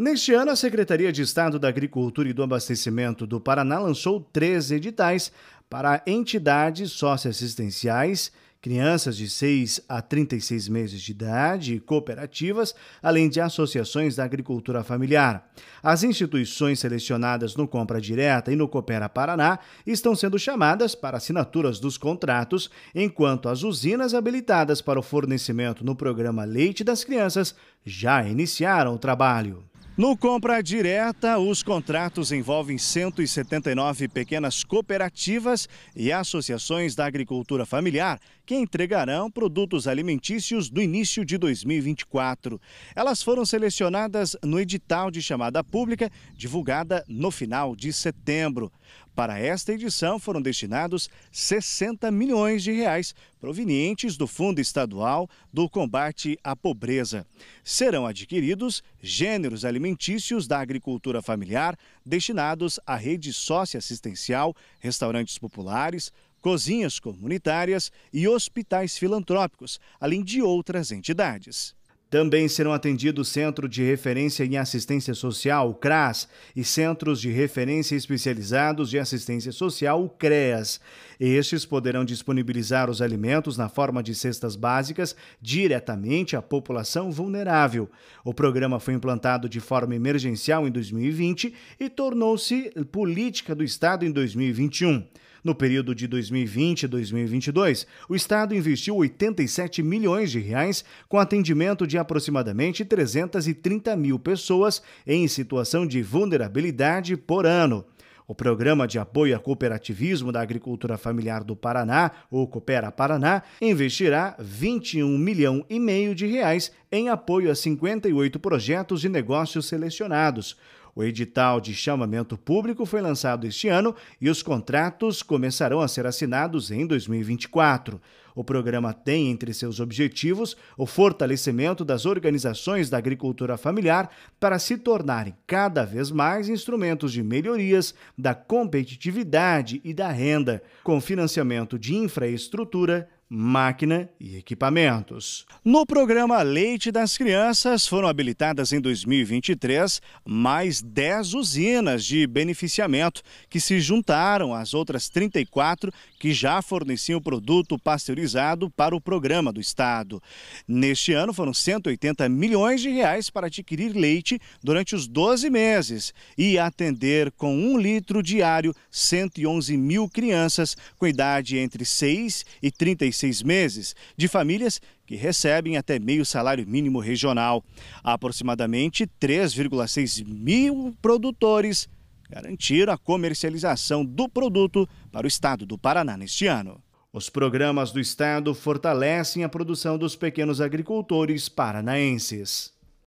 Neste ano, a Secretaria de Estado da Agricultura e do Abastecimento do Paraná lançou 13 editais para entidades socioassistenciais, crianças de 6 a 36 meses de idade e cooperativas, além de associações da agricultura familiar. As instituições selecionadas no Compra Direta e no Coopera Paraná estão sendo chamadas para assinaturas dos contratos, enquanto as usinas habilitadas para o fornecimento no programa Leite das Crianças já iniciaram o trabalho. No Compra Direta, os contratos envolvem 179 pequenas cooperativas e associações da agricultura familiar que entregarão produtos alimentícios do início de 2024. Elas foram selecionadas no edital de chamada pública, divulgada no final de setembro. Para esta edição foram destinados 60 milhões de reais provenientes do Fundo Estadual do Combate à Pobreza. Serão adquiridos gêneros alimentícios da agricultura familiar destinados à rede socioassistencial, restaurantes populares, cozinhas comunitárias e hospitais filantrópicos, além de outras entidades. Também serão atendidos Centro de Referência em Assistência Social, CRAS, e Centros de Referência Especializados de Assistência Social, CREAS. Estes poderão disponibilizar os alimentos na forma de cestas básicas diretamente à população vulnerável. O programa foi implantado de forma emergencial em 2020 e tornou-se política do Estado em 2021. No período de 2020 e 2022, o Estado investiu 87 milhões de reais com atendimento de aproximadamente 330 mil pessoas em situação de vulnerabilidade por ano. O Programa de Apoio a Cooperativismo da Agricultura Familiar do Paraná, o Coopera Paraná, investirá 21 milhão e meio de reais em apoio a 58 projetos de negócios selecionados. O edital de chamamento público foi lançado este ano e os contratos começarão a ser assinados em 2024. O programa tem entre seus objetivos o fortalecimento das organizações da agricultura familiar para se tornarem cada vez mais instrumentos de melhorias da competitividade e da renda, com financiamento de infraestrutura máquina e equipamentos. No programa Leite das Crianças foram habilitadas em 2023 mais 10 usinas de beneficiamento que se juntaram às outras 34 que já forneciam produto pasteurizado para o programa do estado. Neste ano foram 180 milhões de reais para adquirir leite durante os 12 meses e atender com um litro diário 111 mil crianças com idade entre 6 e 35 seis meses de famílias que recebem até meio salário mínimo regional. aproximadamente 3,6 mil produtores garantiram a comercialização do produto para o estado do Paraná neste ano. Os programas do Estado fortalecem a produção dos pequenos agricultores paranaenses.